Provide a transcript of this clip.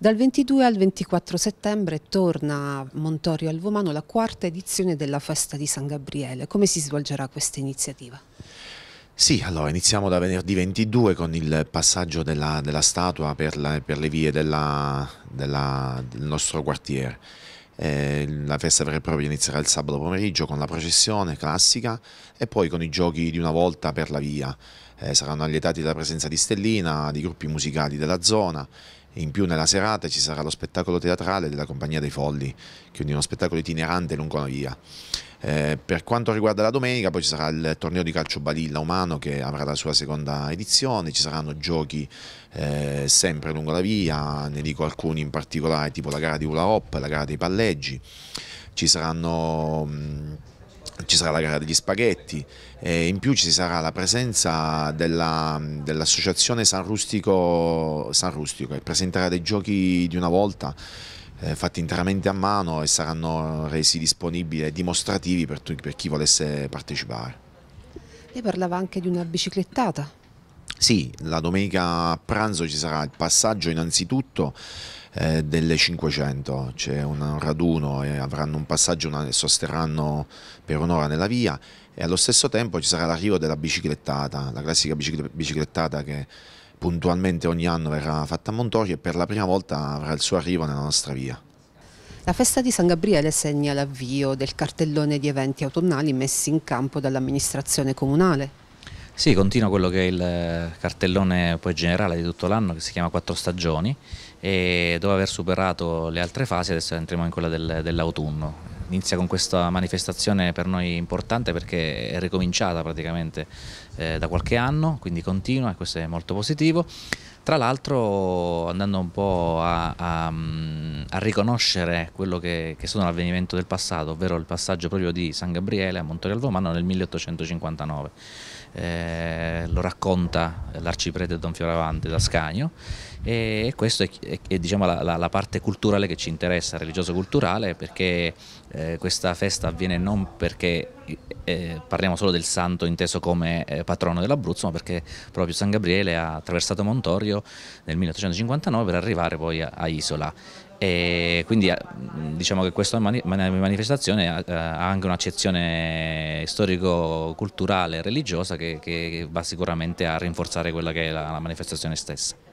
Dal 22 al 24 settembre torna a Montorio Alvomano la quarta edizione della Festa di San Gabriele. Come si svolgerà questa iniziativa? Sì, allora iniziamo da venerdì 22 con il passaggio della, della statua per, la, per, le vie della, della, del nostro quartiere. Eh, la festa vera e propria inizierà il sabato pomeriggio con la processione classica e poi con i giochi di una volta per la via eh, saranno allietati della presenza di Stellina, di gruppi musicali della zona. In più nella serata ci sarà lo spettacolo teatrale della Compagnia dei Folli, quindi uno spettacolo itinerante lungo la via. Eh, per quanto riguarda la domenica poi ci sarà il torneo di calcio Balilla Umano che avrà la sua seconda edizione, ci saranno giochi eh, sempre lungo la via, ne dico alcuni in particolare tipo la gara di Ula Hop, la gara dei palleggi, ci saranno... Mh, mm, ci sarà la gara degli spaghetti e in più ci sarà la presenza dell'associazione dell San, Rustico, San Rustico che presenterà dei giochi di una volta eh, fatti interamente a mano e saranno resi disponibili e dimostrativi per, per chi volesse partecipare. Lei parlava anche di una biciclettata. Sì, la domenica a pranzo ci sarà il passaggio innanzitutto eh, delle 500, c'è un raduno e avranno un passaggio e sosterranno per un'ora nella via e allo stesso tempo ci sarà l'arrivo della biciclettata, la classica biciclettata che puntualmente ogni anno verrà fatta a Montorio e per la prima volta avrà il suo arrivo nella nostra via. La festa di San Gabriele segna l'avvio del cartellone di eventi autunnali messi in campo dall'amministrazione comunale. Sì, continua quello che è il eh, cartellone poi generale di tutto l'anno che si chiama Quattro Stagioni e dopo aver superato le altre fasi adesso entriamo in quella del, dell'autunno. Inizia con questa manifestazione per noi importante perché è ricominciata praticamente eh, da qualche anno, quindi continua e questo è molto positivo. Tra l'altro andando un po' a, a, mm, a riconoscere quello che, che sono l'avvenimento del passato, ovvero il passaggio proprio di San Gabriele a Montorial Romano nel 1859. Eh, lo racconta l'arciprete Don Fioravante da Scagno e questa è, è, è diciamo, la, la, la, parte culturale che ci interessa, religioso-culturale, perché eh, questa festa avviene non perché eh, parliamo solo del santo inteso come eh, patrono dell'Abruzzo, ma perché proprio San Gabriele ha attraversato Montorio nel 1859 per arrivare poi a, a Isola. E quindi eh, diciamo che questa manifestazione eh, ha, anche un'accezione storico-culturale e religiosa che, che, va sicuramente a rinforzare quella che è la manifestazione stessa.